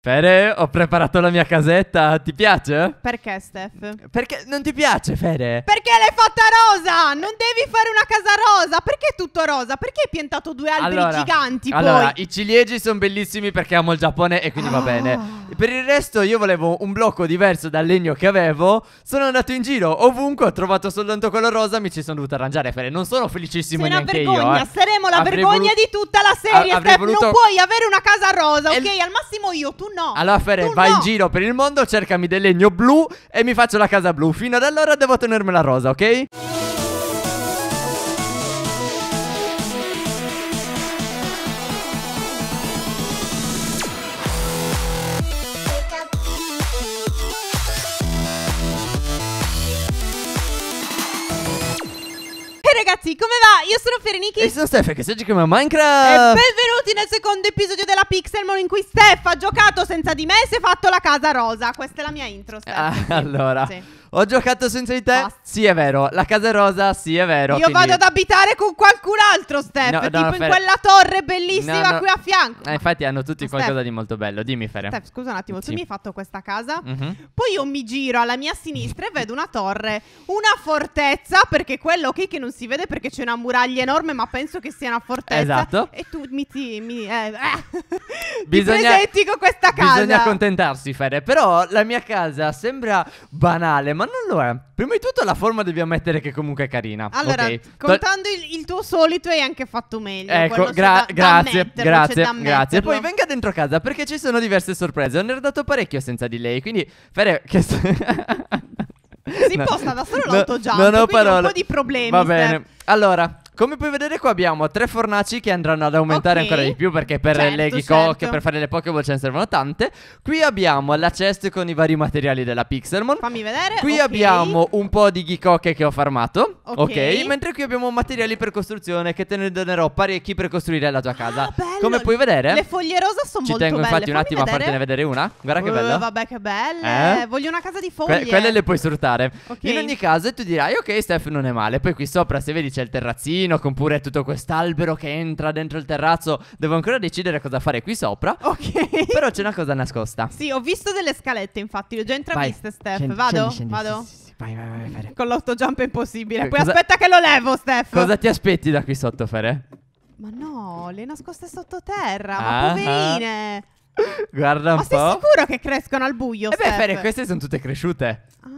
Fede, ho preparato la mia casetta, ti piace? Perché Steph? Perché non ti piace Fede? Perché l'hai fatta rosa? Non devi fare una casa rosa, perché è tutto rosa? Perché hai piantato due alberi allora, giganti Allora, poi? i ciliegi sono bellissimi perché amo il Giappone e quindi ah. va bene Per il resto io volevo un blocco diverso dal legno che avevo Sono andato in giro, ovunque ho trovato soltanto quello rosa, mi ci sono dovuto arrangiare Fede Non sono felicissimo Sei neanche io Sei una vergogna, eh. saremo la avrei vergogna di tutta la serie Steph, voluto... non puoi avere una casa rosa, ok? Al massimo io, tu no. Allora, Fere, vai no. in giro per il mondo, cercami del legno blu e mi faccio la casa blu. Fino ad allora devo tenermela rosa, ok? ragazzi, come va? Io sono Fereniki E sono Steffa che sta giocando Minecraft E benvenuti nel secondo episodio della Pixelmon In cui Stef ha giocato senza di me e si è fatto la casa rosa Questa è la mia intro, Steph ah, Allora sì. Ho giocato senza di te? Basta. Ah. Sì, è vero. La casa è rosa? Sì, è vero. Io quindi... vado ad abitare con qualcun altro, Steph. No, tipo no, in quella torre bellissima qui a fianco. Eh, infatti, hanno tutti Steph. qualcosa di molto bello. Dimmi, Fere. Steph, scusa un attimo. Sì. Tu mi hai fatto questa casa. Mm -hmm. Poi io mi giro alla mia sinistra e vedo una torre, una fortezza. Perché quello qui che non si vede perché c'è una muraglia enorme, ma penso che sia una fortezza. Esatto. E tu mi. Ti, mi eh, eh. bisogna, ti con questa casa. Bisogna accontentarsi, Fere. Però la mia casa sembra banale, ma non lo è. Prima di tutto la forma dobbiamo mettere che comunque è carina. Allora, okay. contando il, il, tuo solito hai anche fatto meglio. Ecco, gra da, grazie, da metterlo, grazie, grazie. E poi venga dentro casa perché ci sono diverse sorprese. Ho nerdato parecchio senza di lei, quindi Fere che si no, imposta da solo no, l'autojump, non ho parole. un po' di problemi. Va bene. Steph. Allora, come puoi vedere qua abbiamo tre fornaci che andranno ad aumentare okay. ancora di più perché per certo, le Geekok, certo. per fare le Pokéball ce ne servono tante. Qui abbiamo la chest con i vari materiali della Pixelmon. Fammi vedere. Qui okay. abbiamo un po' di Geekok che ho farmato. Okay. ok. Mentre qui abbiamo materiali per costruzione che te ne donerò parecchi per costruire la tua ah, casa. Ah, bello. Come puoi vedere. Le foglie rosa sono molto belle. Ci tengo infatti belle. un attimo Fammi a fartene vedere una. Guarda che uh, bella. vabbè che belle. Eh? Voglio una casa di foglie. Que quelle le puoi sfruttare. In ogni caso tu dirai ok Steph non è male. Poi qui sopra se vedi c'è il terrazzino giardino con pure tutto quest'albero che entra dentro il terrazzo. Devo ancora decidere cosa fare qui sopra. Ok. Però c'è una cosa nascosta. Sì, ho visto delle scalette, infatti, le ho già intraviste, Steph. Scendi, Vado? Scendi, Vado? Sì, sì, Vai, vai, vai, Fere. Con l'autojump è impossibile. Cioè, Poi cosa... aspetta che lo levo, Steph. Cosa ti aspetti da qui sotto, Fere? Ma no, le nascoste sottoterra, ah, ma ah. poverine. Ah. Guarda un ma po'. Ma sei sicuro che crescono al buio? E eh beh, Fere, queste sono tutte cresciute. Ah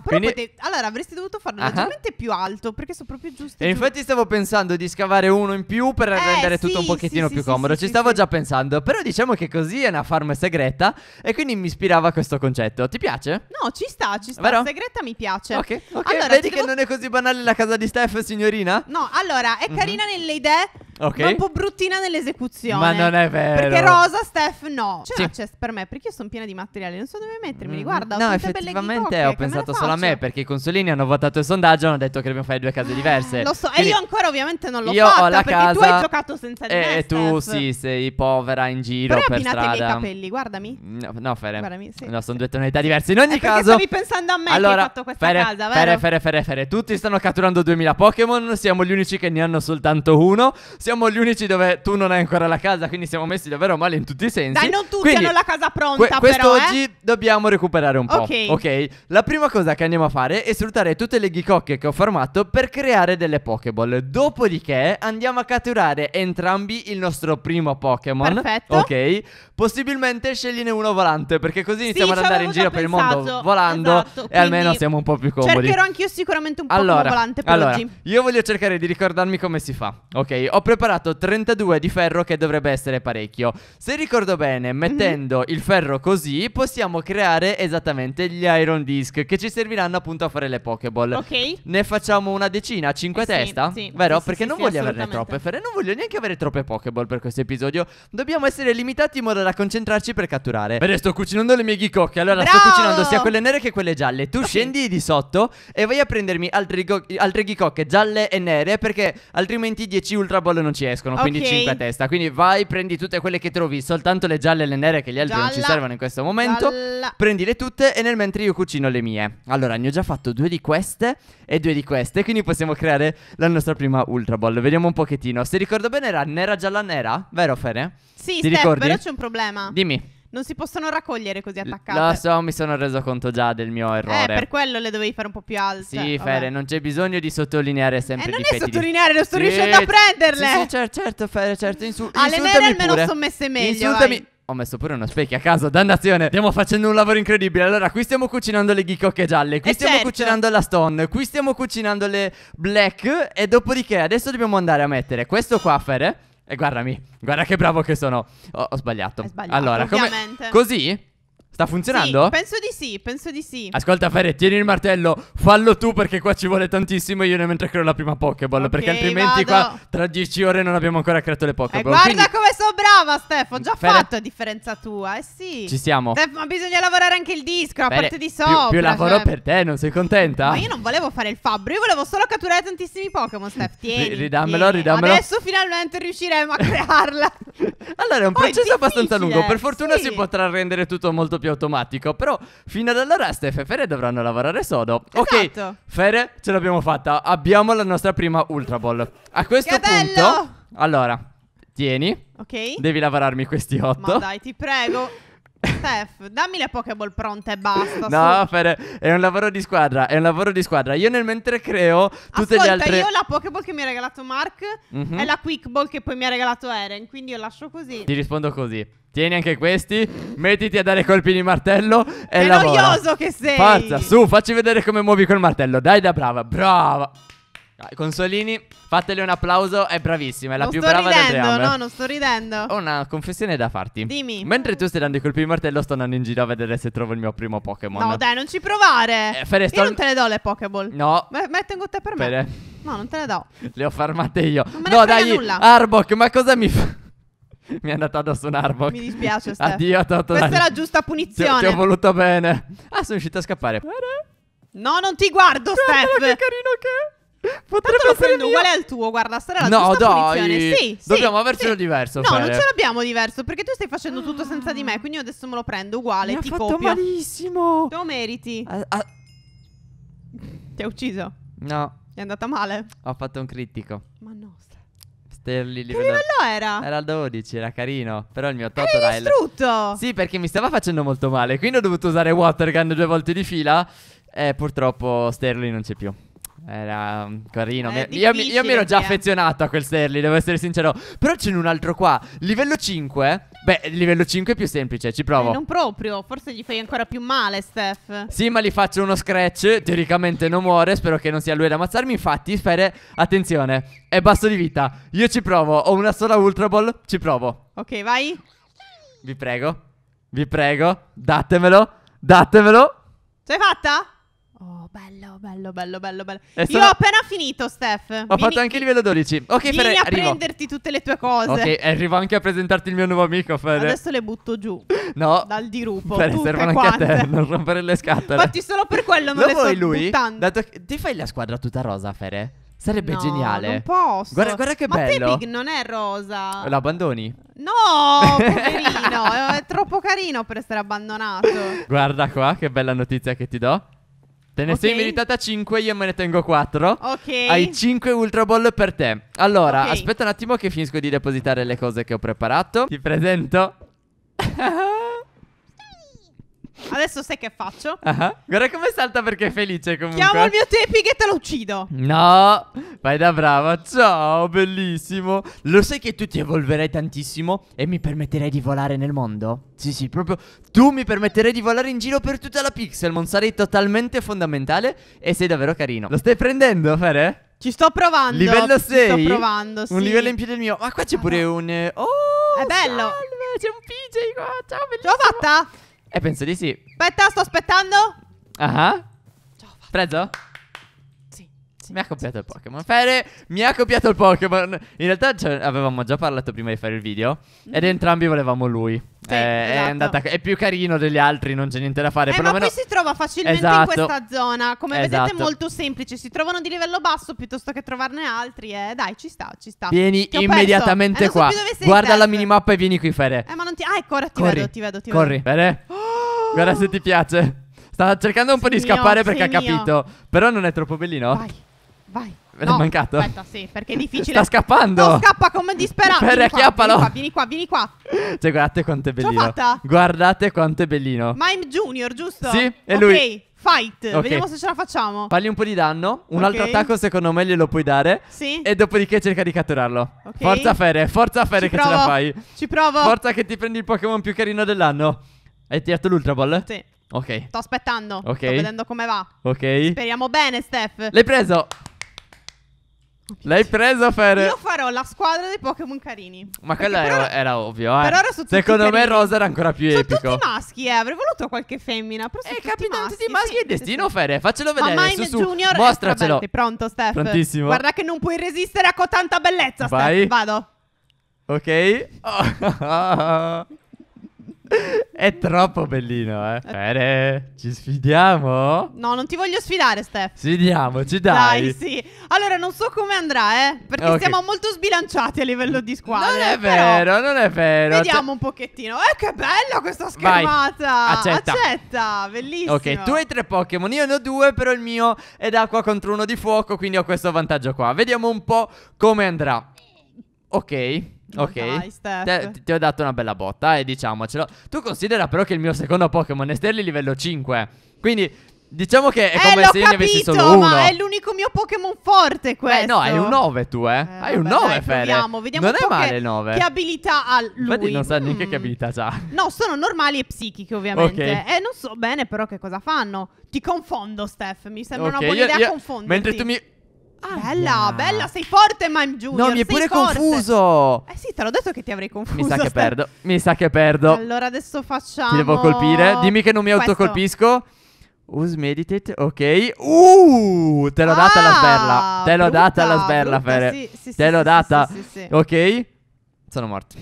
però Quindi... potete... Allora avresti dovuto farlo uh-huh. leggermente più alto perché sono proprio giusto. E giù. infatti stavo pensando di scavare uno in più per eh, rendere sì, tutto un pochettino sì, più sì, comodo. Ci stavo già pensando, però diciamo che così è una farm segreta e quindi mi ispirava questo concetto. Ti piace? No, ci sta, ci sta. Vero? Segreta mi piace. Ok, ok. Allora, vedi che devo... non è così banale la casa di Steph, signorina? No, allora è mhm. carina mm-hmm. nelle idee. Okay. Ma un po' bruttina nell'esecuzione. Ma non è vero. Perché Rosa, Steph, no. C'è cioè, sì. una cioè, chest per me perché io sono piena di materiale, non so dove mettermi. Mm. Mm-hmm. Guarda, ho no, effettivamente ho pensato solo a me perché i consolini hanno votato il sondaggio e hanno detto che dobbiamo fare due case diverse. Lo so, Quindi e io ancora ovviamente non l'ho io fatta ho la perché casa, tu hai giocato senza di eh, me. E tu Steph. sì, sei povera in giro Però per strada. Però i capelli, guardami. No, no Fere. Guardami, sì. No, sono due tonalità diverse. In ogni caso Stavi pensando a me allora, che hai fatto questa fere, casa, fere, fere, fere, fere, tutti stanno catturando 2000 Pokémon, siamo gli unici che ne hanno soltanto uno. Siamo gli unici dove tu non hai ancora la casa, quindi siamo messi davvero male in tutti i sensi. Dai, non tutti Quindi, hanno la casa pronta que- quest'oggi però, Quest'oggi eh? dobbiamo recuperare un po'. Ok. Ok. La prima cosa cosa che andiamo a fare è sfruttare tutte le ghicocche che ho farmato per creare delle Pokéball. Dopodiché andiamo a catturare entrambi il nostro primo Pokémon. Perfetto. Ok. Possibilmente scegliene uno volante perché così iniziamo sì, ad andare in giro pensato. per il mondo volando esatto, e almeno siamo un po' più comodi. Cercherò anch'io sicuramente un po' allora, volante per allora, oggi. Io voglio cercare di ricordarmi come si fa. Ok, ho preparato 32 di ferro che dovrebbe essere parecchio. Se ricordo bene, mhm. mettendo mm -hmm. il ferro così possiamo creare esattamente gli Iron Disc che ci serviranno appunto a fare le Pokéball. Ok. Ne facciamo una decina, 5 eh testa? Sì, sì. Vero? Sì, Perché sì, non voglio averne troppe, Ferre. Non voglio neanche avere troppe Pokéball per questo episodio. Dobbiamo essere limitati in modo da concentrarci per catturare. Vedi, sto cucinando le mie ghicocche. Allora, Bravo! sto cucinando sia quelle nere che quelle gialle. Tu okay. scendi di sotto e vai a prendermi altre, altre ghicocche gialle e nere. Perché altrimenti 10 Ultra Ball non ci escono. Quindi okay. 5 testa. Quindi vai, prendi tutte quelle che trovi. Soltanto le gialle e le nere, che gli altri gialla, non ci servono in questo momento. Gialla. Prendile tutte e nel mentre io cucino le mie. Allora, ne ho già fatto due di queste e due di queste, quindi possiamo creare la nostra prima Ultra Ball. Vediamo un pochettino. Se ricordo bene era nera gialla nera, vero Fere? Sì, Ti Steph, ricordi? però c'è un problema. Dimmi. Non si possono raccogliere così attaccate. Lo so, mi sono reso conto già del mio eh, errore. Eh, per quello le dovevi fare un po' più alte. Sì, vabbè. Fere, non c'è bisogno di sottolineare sempre eh, non è sottolineare, lo sto sì, riuscendo a prenderle. Sì, sì, certo, certo, Fere, certo, insu- ah, insultami le nere almeno sono messe meglio, Insultami. Vai ho messo pure uno specchio a caso, dannazione. Stiamo facendo un lavoro incredibile. Allora, qui stiamo cucinando le ghicocche gialle, qui e eh, stiamo certo. cucinando la stone, qui stiamo cucinando le black e dopodiché adesso dobbiamo andare a mettere questo qua, a Fere. E guardami, guarda che bravo che sono. Ho, ho sbagliato. sbagliato. Allora, come... così Sta funzionando? Sì, penso di sì, penso di sì. Ascolta, Ferre, tieni il martello, fallo tu perché qua ci vuole tantissimo. Io ne mentre creo la prima Pokéball. Okay, perché altrimenti vado. qua tra 10 ore non abbiamo ancora creato le Pokéball. Eh, guarda Quindi... come sono brava, Stefano. Ho già Ferre... fatto a differenza tua, eh sì. Ci siamo. Stef, ma bisogna lavorare anche il disco, la Ferre, parte di sopra. Più, più lavoro cioè... per te, non sei contenta? Ma io non volevo fare il fabbro, io volevo solo catturare tantissimi Pokémon, Stef. Tieni. R ridammelo, tieni. ridammelo. Adesso finalmente riusciremo a crearla. allora, è un oh, processo è abbastanza lungo. Per fortuna sì. si potrà rendere tutto molto più più automatico. Però fino ad allora Steph e Fere dovranno lavorare sodo. Esatto. Ok, Fere, ce l'abbiamo fatta. Abbiamo la nostra prima Ultra Ball. A questo che punto, bello! allora, tieni. Ok. Devi lavorarmi questi otto. Ma dai, ti prego. Steph, dammi le Pokéball pronte e basta. no, per, è un lavoro di squadra. È un lavoro di squadra. Io nel mentre creo tutte Ascolta, le altre. Io la Pokéball che mi ha regalato Mark mm-hmm. e la Quickball che poi mi ha regalato Eren. Quindi io lascio così. Ti rispondo così. Tieni anche questi, mettiti a dare colpi di martello e che lavora. Che noioso che sei! Forza, su, facci vedere come muovi col martello. Dai da brava, brava! Consolini, fatele un applauso, è bravissima, è la non più brava ridendo, delle tre. No, non sto ridendo. Ho una confessione da farti. Dimmi. Mentre tu stai dando i colpi di martello, sto andando in giro a vedere se trovo il mio primo Pokémon. No, dai, non ci provare. Eh, Fede, sto... Io non te le do le Pokéball. No. Ma, ma tengo te per me. Fede. No, non te le do. Le ho farmate io. Non me ne no, dai, nulla. Arbok, ma cosa mi fa? mi è andato addosso un Arbok Mi dispiace, Steph. Addio, Toto. Questa è la giusta punizione. Ti, ti ho voluto bene. Ah, sono riuscito a scappare. No, non ti guardo, Guarda Steph. Guarda che carino che è. Potrebbe Tanto lo prendo uguale al tuo, guarda, stare alla no, giusta dai. punizione. Sì, Dobbiamo avercelo sì. diverso, No, Fede. non ce l'abbiamo diverso, perché tu stai facendo tutto senza di me, quindi io adesso me lo prendo uguale, Mi ti copio. Mi ha fatto malissimo. Te lo meriti. Ah, ah. Ti ha ucciso? No. È andata male? Ho fatto un critico. Ma no, Sterling livello... Che livello era? Era il 12, era carino. Però il mio 8 era distrutto! Sì, perché mi stava facendo molto male. Quindi ho dovuto usare Watergun due volte di fila. E purtroppo Sterling non c'è più. Era mm, carino. Eh, io, io, mi ero già affezionato a quel Sterly, devo essere sincero. Però c'è un altro qua. Livello 5. Beh, livello 5 è più semplice, ci provo. Eh, non proprio, forse gli fai ancora più male, Steph. Sì, ma gli faccio uno scratch. Teoricamente non muore. Spero che non sia lui ad ammazzarmi. Infatti, Sfere, attenzione, è basso di vita. Io ci provo. Ho una sola Ultra Ball. Ci provo. Ok, vai. Vi prego. Vi prego. Datemelo. Datemelo. Ce l'hai fatta? Oh, bello, bello, bello, bello, bello. Io stato... ho appena finito, Steph. Ho Vieni... fatto anche il livello 12. Ok, Vieni Ferre, a arrivo. prenderti tutte le tue cose. Ok, arrivo anche a presentarti il mio nuovo amico, Ferre. Adesso le butto giù. No. Dal dirupo. Ferre, Tutte servono quante. anche a te, non rompere le scatole. Infatti solo per quello non Lo le sto lui? buttando. Dato che... Ti fai la squadra tutta rosa, Ferre? Sarebbe no, geniale. Non posso. Guarda, guarda che Ma bello. Ma Big non è rosa. Lo abbandoni? No, poverino. è troppo carino per essere abbandonato. Guarda qua, che bella notizia che ti do. Te ne okay. sei meritata 5, io me ne tengo 4. Ok. Hai 5 Ultra Ball per te. Allora, okay. aspetta un attimo che finisco di depositare le cose che ho preparato. Ti presento. Adesso sai che faccio? Ah, ah, guarda come salta perché è felice comunque. Chiamo il mio tepig e te lo uccido. No, vai da brava. Ciao, bellissimo. Lo sai che tu ti evolverai tantissimo e mi permetterei di volare nel mondo? Sì, sì, proprio tu mi permetterei di volare in giro per tutta la Pixelmon. Sarei totalmente fondamentale e sei davvero carino. Lo stai prendendo, Fere? Ci sto provando. Livello 6. sto provando, sì. Un livello in più del mio. Ma qua c'è pure ah. un... Eh, oh, è bello. Salve, c'è un PJ qua. Ciao, bellissimo. Ce l'ho fatta. E eh, penso di sì. Aspetta, sto aspettando. Ah. Uh -huh. Preso? Sì, sì. Mi ha copiato il Pokémon. Fere mi ha copiato il Pokémon. In realtà cioè, avevamo già parlato prima di fare il video. Mm. Ed mhm. entrambi volevamo lui. Sì, eh, è, esatto. è, andata, è, più carino degli altri, non c'è niente da fare. Eh, ma meno... si trova facilmente esatto. in questa zona. Come esatto. vedete, è esatto. molto semplice. Si trovano di livello basso piuttosto che trovarne altri. Eh. Dai, ci sta, ci sta. Vieni immediatamente eh, qua. So Guarda la minimappa e vieni qui, Fere. Eh, ma non ti. Ah, ecco, ora ti Corri. vedo, ti vedo, ti Corri. vedo. Corri, Fere. Oh! Guarda se ti piace. Stava cercando un sei po' di mio, scappare perché mio. ha capito. Però non è troppo bellino. Vai, vai. Ve no, mancato? Aspetta, sì, perché è difficile. Sta scappando. No, scappa come disperato. Per acchiappalo. Vieni qua, vieni qua, vieni qua. Cioè, guardate quanto è bellino. fatta. Guardate quanto è bellino. Mime Junior, giusto? Sì, è lui Ok Fight, okay. vediamo se ce la facciamo. Pagli un po' di danno, un okay. altro attacco secondo me glielo puoi dare. Sì. E dopodiché cerca di catturarlo. Okay. Forza Fere, forza Fere Ci che provo. ce la fai. Ci provo. Forza che ti prendi il Pokémon più carino dell'anno. Hai tirato l'ultra ball? Sì. Ok. Sto aspettando. Ok. Sto vedendo come va. Ok. Speriamo bene, Steph. L'hai preso. L'hai preso, Fer? Io farò la squadra dei Pokémon carini. Ma quello era, era, ovvio, eh. Per ora sono Secondo me Rosa era ancora più sono epico. Sono tutti maschi, eh. Avrei voluto qualche femmina. Però sono eh, capitano tutti maschi. Sì, è destino, sì, Fer. Faccelo vedere. Ma Mine su, Junior mostracelo. È pronto, Steph? Prontissimo. Guarda che non puoi resistere a cotanta bellezza, Vai. Steph. Vado. Ok. Oh. È troppo bellino, eh. Bene, ci sfidiamo? No, non ti voglio sfidare, Steph. Sfidiamoci, dai. Dai, sì. Allora, non so come andrà, eh. Perché okay. siamo molto sbilanciati a livello di squadra. Non è vero, non è vero. Vediamo cioè... un pochettino. Eh, che bella questa schermata. Vai. Accetta. Accetta, bellissimo. Ok, tu hai tre Pokémon, io ne ho due, però il mio è d'acqua contro uno di fuoco, quindi ho questo vantaggio qua. Vediamo un po' come andrà. Ok. Ok, Dai, Te, ti ho dato una bella botta, e eh, diciamocelo. Tu considera però che il mio secondo Pokémon è Sterli livello 5. Quindi Diciamo che è eh, come eh, se io ne avessi solo uno. Ma è l'unico mio Pokémon forte questo. Eh, no, hai un 9 tu, eh. eh hai un 9, dai, Fede. Vediamo, vediamo non è male il 9. Che abilità ha lui? Infatti non sa mm. neanche che mm. abilità ha. No, sono normali e psichiche, ovviamente. Okay. Eh, non so bene però che cosa fanno. Ti confondo, Steph. Mi sembra okay, una buona io, idea io, Mentre tu mi Ah, bella, bella, sei forte, Mime Junior. No, mi è pure confuso. Eh sì, te l'ho detto che ti avrei confuso. Mi sa che perdo. Mi sa che perdo. Allora adesso facciamo. Ti devo colpire. Dimmi che non mi Questo. autocolpisco. Use meditate, ok. Uh, te l'ho ah, data la ah, sberla. Te l'ho brutta, data la sberla, brutta, Fere. Sì, sì, te l'ho sì, data. Sì, ok. Sono morto.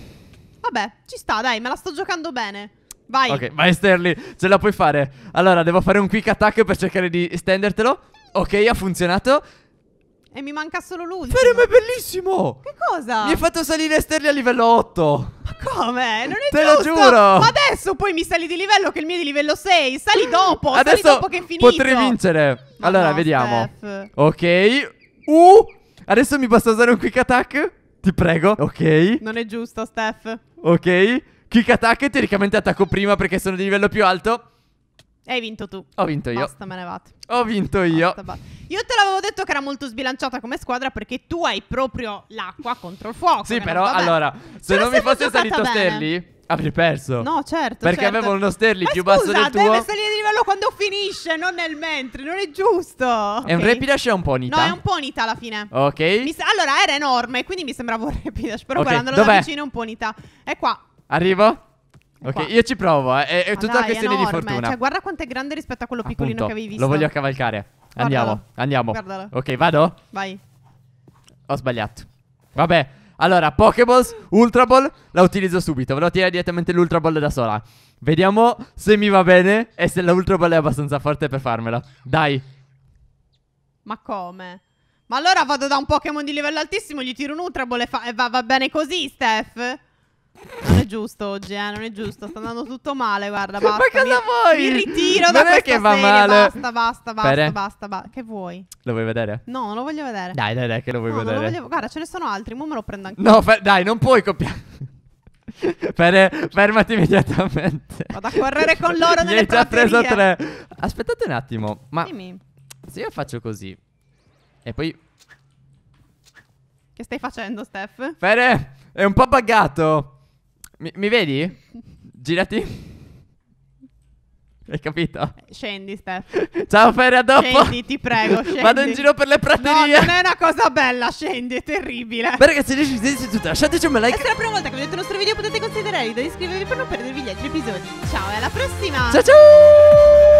Vabbè, ci sta, dai, me la sto giocando bene. Vai. Ok, vai Sterly, ce la puoi fare. Allora, devo fare un quick attack per cercare di stendertelo. Ok, ha funzionato. E mi manca solo l'ultimo. Ferem è bellissimo! Che cosa? Mi hai fatto salire esterni a livello 8. Ma come? Non è Te giusto. Te lo giuro. Ma adesso poi mi sali di livello che il mio è di livello 6. Sali dopo. adesso sali dopo che è finito. Potrei vincere. Ma allora, no, vediamo. Steph. Ok. Uh. Adesso mi basta usare un quick attack. Ti prego. Ok. Non è giusto, Steph. Ok. Kick attack, teoricamente attacco prima perché sono di livello più alto. Hai vinto tu. Ho vinto io. Basta, me ne vado. Ho vinto io. Basta, basta. Io te l'avevo detto che era molto sbilanciata come squadra perché tu hai proprio l'acqua contro il fuoco. Sì, però allora, se però non mi fosse salito bene. Sterli, avrei perso. No, certo. Perché certo. avevo uno Sterli più scusa, basso del tuo. Ma deve salire di livello quando finisce, non nel mentre. Non è giusto. È un rapidash o un ponita? No, è un ponita alla fine. Ok. Sa- allora, era enorme, quindi mi sembrava un rapidash. Però okay. guardandolo Dov'è? da vicino è un ponita. È qua. Arrivo. Ok, qua. io ci provo, eh. è, è tutta dai, questione enorme. di fortuna. Cioè, guarda quanto è grande rispetto a quello piccolino Appunto, che avevi visto. Lo voglio cavalcare. Andiamo, Guardalo. andiamo. Guardalo. Ok, vado? Vai. Ho sbagliato. Vabbè, allora, Pokeballs, Ultra Ball, la utilizzo subito. Ve lo tirare direttamente l'Ultra Ball da sola. Vediamo se mi va bene e se la Ultra Ball è abbastanza forte per farmela. Dai. Ma come? Ma allora vado da un Pokémon di livello altissimo, gli tiro un Ultra Ball e, e va, va bene così, Steph? Non è giusto oggi, eh, non è giusto. Sta andando tutto male, guarda, basta. Ma cosa mi, vuoi? Mi ritiro non da questa che va serie. male. Basta, basta, basta, Bene. basta, basta. Che vuoi? Lo vuoi vedere? No, non lo voglio vedere. Dai, dai, dai, che lo vuoi no, vedere. Lo voglio... Guarda, ce ne sono altri, mo me lo prendo anche. No, fer- dai, non puoi copiare. Fer- fermati immediatamente. Vado a correre con loro nelle Mi hai già preso tre. Aspettate un attimo, ma Dimmi. se io faccio così e poi Che stai facendo, Steph? Fere, è un po' buggato. Mi, vedi? Girati. Hai capito? Scendi, Steph. Ciao, Ferri, a dopo. Scendi, ti prego, scendi. Vado in giro per le praterie. No, non è una cosa bella, scendi, è terribile. Beh, ragazzi, se decidete tutto, lasciateci un like. E se è la prima volta che vedete il nostro video potete considerare di iscrivervi per non perdervi gli altri episodi. Ciao e alla prossima. Ciao, ciao.